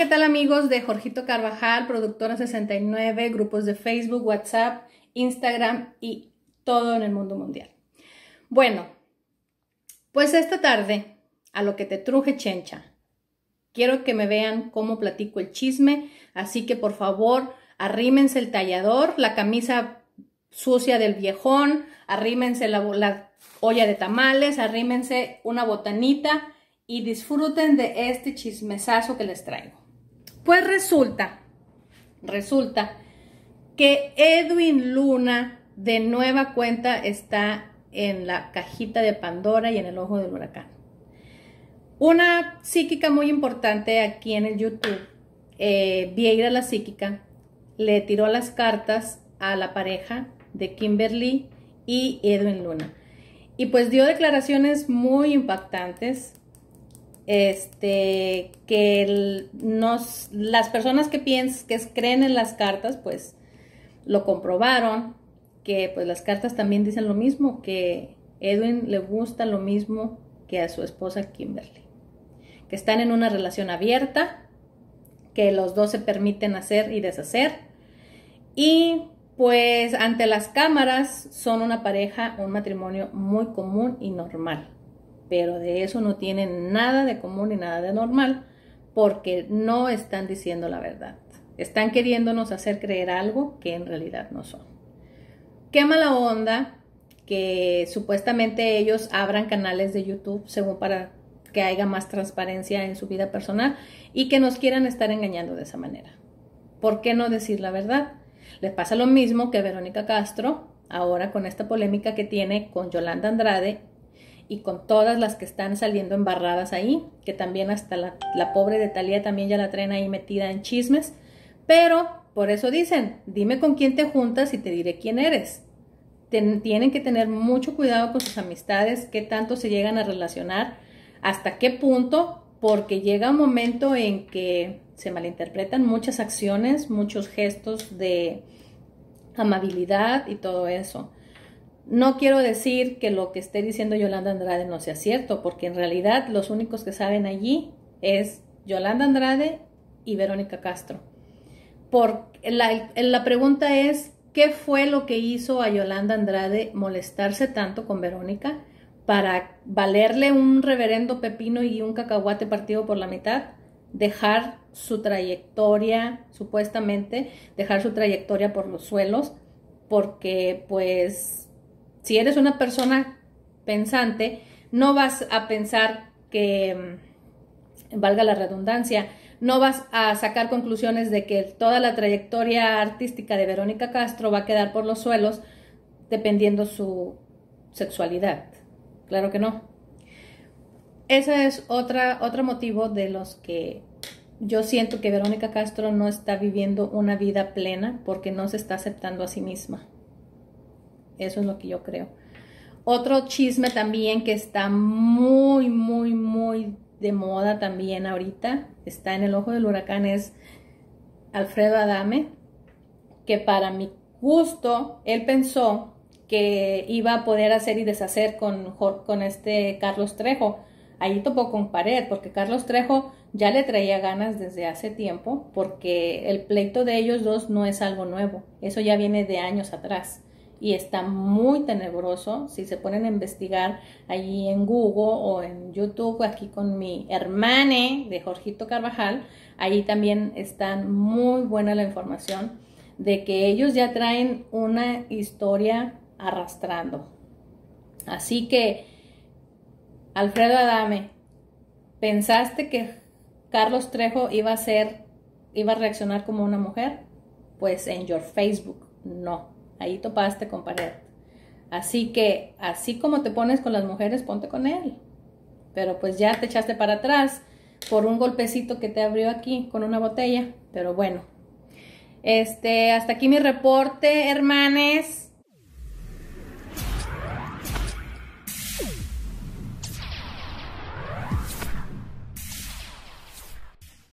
¿qué tal amigos de Jorgito Carvajal, productora 69, grupos de Facebook, WhatsApp, Instagram y todo en el mundo mundial? Bueno, pues esta tarde, a lo que te truje chencha, quiero que me vean cómo platico el chisme, así que por favor, arrímense el tallador, la camisa sucia del viejón, arrímense la, la olla de tamales, arrímense una botanita y disfruten de este chismesazo que les traigo. Pues resulta, resulta que Edwin Luna de nueva cuenta está en la cajita de Pandora y en el ojo del huracán. Una psíquica muy importante aquí en el YouTube, eh, Vieira la psíquica, le tiró las cartas a la pareja de Kimberly y Edwin Luna. Y pues dio declaraciones muy impactantes este, que las personas que piensan, que creen en las cartas, pues lo comprobaron, que pues las cartas también dicen lo mismo, que Edwin le gusta lo mismo que a su esposa Kimberly, que están en una relación abierta, que los dos se permiten hacer y deshacer, y pues ante las cámaras son una pareja, un matrimonio muy común y normal pero de eso no tienen nada de común y nada de normal, porque no están diciendo la verdad. Están queriéndonos hacer creer algo que en realidad no son. Qué mala onda que supuestamente ellos abran canales de YouTube según para que haya más transparencia en su vida personal y que nos quieran estar engañando de esa manera. ¿Por qué no decir la verdad? Les pasa lo mismo que Verónica Castro, ahora con esta polémica que tiene con Yolanda Andrade y con todas las que están saliendo embarradas ahí, que también hasta la, pobre de Talía también ya la traen ahí metida en chismes, pero por eso dicen, dime con quién te juntas y te diré quién eres. tienen que tener mucho cuidado con sus amistades, qué tanto se llegan a relacionar, hasta qué punto, porque llega un momento en que se malinterpretan muchas acciones, muchos gestos de amabilidad y todo eso. No quiero decir que lo que esté diciendo Yolanda Andrade no sea cierto, porque en realidad los únicos que saben allí es Yolanda Andrade y Verónica Castro. la pregunta es, ¿qué fue lo que hizo a Yolanda Andrade molestarse tanto con Verónica para valerle un reverendo pepino y un cacahuate partido por la mitad? Dejar su trayectoria, supuestamente, dejar su trayectoria por los suelos, porque pues si eres una persona pensante, no vas a pensar que, mm, valga la redundancia, no vas a sacar conclusiones de que toda la trayectoria artística de Verónica Castro va a quedar por los suelos dependiendo su sexualidad. Claro que no. Ese es otro motivo de los que yo siento que Verónica Castro no está viviendo una vida plena porque no se está aceptando a sí misma. Eso es lo que yo creo. Otro chisme también que está muy, muy, muy de moda también ahorita, está en el ojo del huracán, es Alfredo Adame, que para mi gusto, él pensó que iba a poder hacer y deshacer con, con este Carlos Trejo. Ahí topó con pared, porque Carlos Trejo ya le traía ganas desde hace tiempo, porque el pleito de ellos dos no es algo nuevo, eso ya viene de años atrás y está muy tenebroso. Si se ponen a investigar allí en Google o en YouTube, aquí con mi hermane de Jorgito Carvajal, allí también está muy buena la información de que ellos ya traen una historia arrastrando. Así que, Alfredo Adame, ¿pensaste que Carlos Trejo iba a ser, iba a reaccionar como una mujer? Pues en your Facebook, no ahí topaste con pared. Así que, así como te pones con las mujeres, ponte con él. Pero pues ya te echaste para atrás por un golpecito que te abrió aquí con una botella. Pero bueno, este, hasta aquí mi reporte, hermanes.